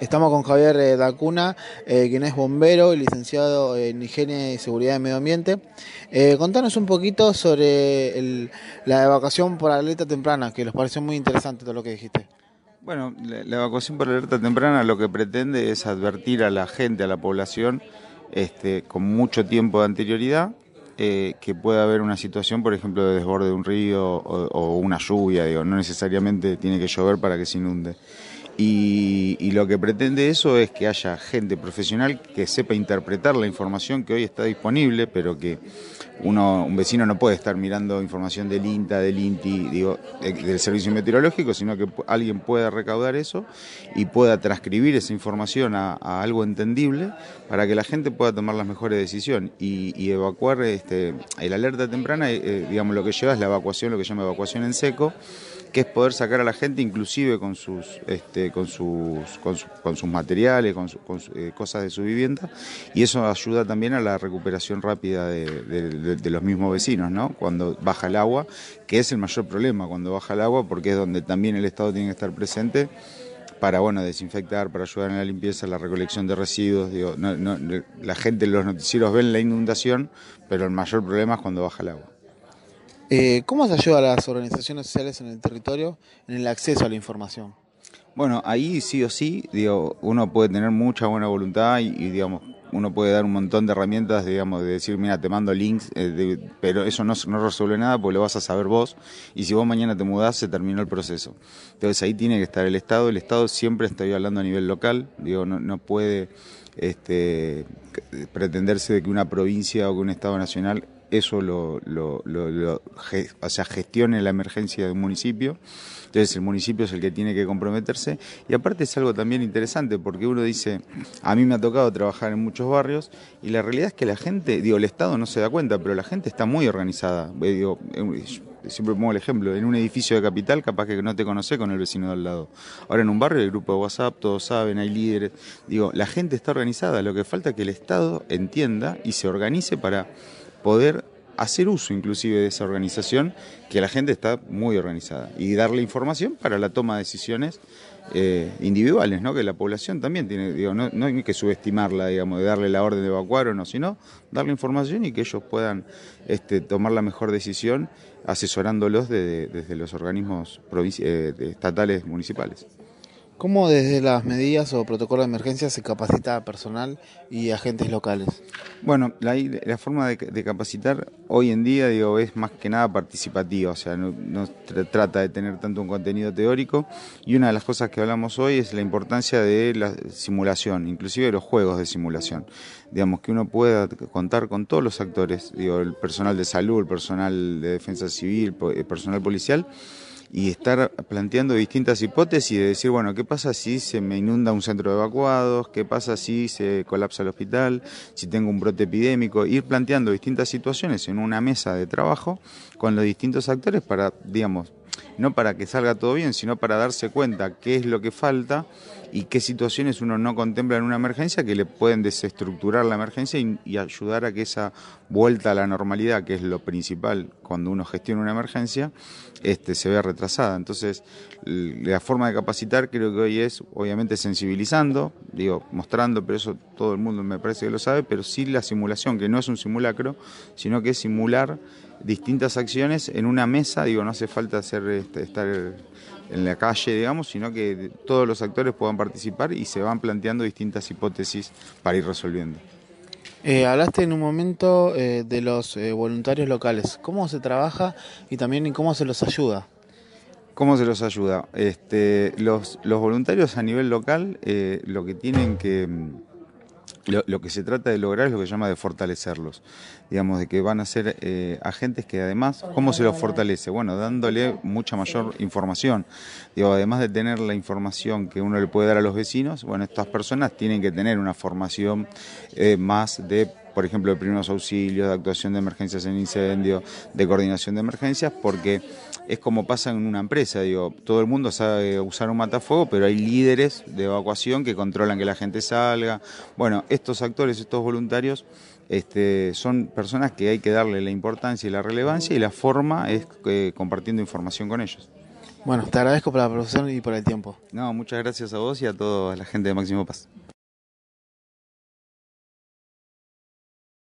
Estamos con Javier eh, Dacuna, eh, quien es bombero y licenciado en Higiene y Seguridad de Medio Ambiente. Eh, contanos un poquito sobre la evacuación por alerta temprana, que nos pareció muy interesante todo lo que dijiste. Bueno, la, evacuación por alerta temprana lo que pretende es advertir a la gente, a la población, este, con mucho tiempo de anterioridad, que pueda haber una situación, por ejemplo, de desborde de un río o, una lluvia, digo, no necesariamente tiene que llover para que se inunde. Y, lo que pretende eso es que haya gente profesional que sepa interpretar la información que hoy está disponible, pero que un vecino no puede estar mirando información del INTA, del INTI, digo, del servicio meteorológico, sino que alguien pueda recaudar eso y pueda transcribir esa información a, algo entendible para que la gente pueda tomar las mejores decisiones y, evacuar este, el alerta temprana, eh, eh, digamos, lo que lleva es la evacuación, lo que llama evacuación en seco que es poder sacar a la gente inclusive con sus, este, con sus, con, sus materiales, con, eh, cosas de su vivienda, y eso ayuda también a la recuperación rápida de, los mismos vecinos, ¿no? Cuando baja el agua, que es el mayor problema cuando baja el agua, porque es donde también el Estado tiene que estar presente para bueno desinfectar, para ayudar en la limpieza, la recolección de residuos. la gente, los noticieros ven la inundación, pero el mayor problema es cuando baja el agua. Eh, ¿Cómo se ayuda a las organizaciones sociales en el territorio en el acceso a la información? Bueno, ahí sí o sí, digo, uno puede tener mucha buena voluntad y, digamos, uno puede dar un montón de herramientas, digamos, de decir, mira, te mando links, eh, pero eso no, resuelve nada porque lo vas a saber vos. Y si vos mañana te mudás, se terminó el proceso. Entonces ahí tiene que estar el Estado. El Estado siempre, está hablando a nivel local, digo, no, puede este, pretenderse de que una provincia o que un Estado nacional eso lo, lo, lo, o sea, gestione la emergencia de un municipio. Entonces el municipio es el que tiene que comprometerse. Y aparte es algo también interesante porque uno dice, a mí me ha tocado trabajar en muchos barrios y la realidad es que la gente, digo, el Estado no se da cuenta, pero la gente está muy organizada. Eh, digo, siempre pongo el ejemplo, en un edificio de capital capaz que no te conoces con el vecino de al lado. Ahora en un barrio el grupo de WhatsApp, todos saben, hay líderes. Digo, la gente está organizada, lo que falta es que el Estado entienda y se organice para poder hacer uso inclusive de esa organización, que la gente está muy organizada, y darle información para la toma de decisiones eh, individuales, ¿no? que la población también tiene, digo, no, hay que subestimarla, digamos, de darle la orden de evacuar o no, sino darle información y que ellos puedan este, tomar la mejor decisión asesorándolos desde los organismos eh, estatales municipales. ¿Cómo desde las medidas o protocolos de emergencia se capacita a personal y agentes locales? Bueno, la, forma de, capacitar hoy en día digo, es más que nada participativa, o sea, no, trata de tener tanto un contenido teórico y una de las cosas que hablamos hoy es la importancia de la simulación, inclusive de los juegos de simulación. Digamos, que uno pueda contar con todos los actores, digo, el personal de salud, el personal de defensa civil, el eh, personal policial y estar planteando distintas hipótesis de decir, bueno, ¿qué pasa si se me inunda un centro de evacuados? ¿Qué pasa si se colapsa el hospital? ¿Si tengo un brote epidémico? Ir planteando distintas situaciones en una mesa de trabajo con los distintos actores para, digamos, no para que salga todo bien, sino para darse cuenta qué es lo que falta y qué situaciones uno no contempla en una emergencia que le pueden desestructurar la emergencia y, ayudar a que esa vuelta a la normalidad, que es lo principal cuando uno gestiona una emergencia, este, se vea retrasada. Entonces, la forma de capacitar creo que hoy es, obviamente, sensibilizando, digo, mostrando, pero eso todo el mundo me parece que lo sabe, pero sí la simulación, que no es un simulacro, sino que es simular distintas acciones en una mesa, digo, no hace falta hacer este, estar en la calle, digamos, sino que todos los actores puedan participar y se van planteando distintas hipótesis para ir resolviendo. Eh, hablaste en un momento eh, de los eh, voluntarios locales. ¿Cómo se trabaja y también cómo se los ayuda? ¿Cómo se los ayuda? Este, los, voluntarios a nivel local lo que tienen que mm, lo, que se trata de lograr es lo que se llama de fortalecerlos, digamos, de que van a ser eh, agentes que además, ¿cómo se los fortalece? Bueno, dándole mucha mayor información. Digo, además de tener la información que uno le puede dar a los vecinos, bueno, estas personas tienen que tener una formación eh, más de por ejemplo, de primeros auxilios, de actuación de emergencias en incendio, de coordinación de emergencias, porque es como pasa en una empresa, digo, todo el mundo sabe usar un matafuego, pero hay líderes de evacuación que controlan que la gente salga. Bueno, estos actores, estos voluntarios, este, son personas que hay que darle la importancia y la relevancia y la forma es eh, compartiendo información con ellos. Bueno, te agradezco por la profesión y por el tiempo. No, muchas gracias a vos y a toda la gente de Máximo Paz.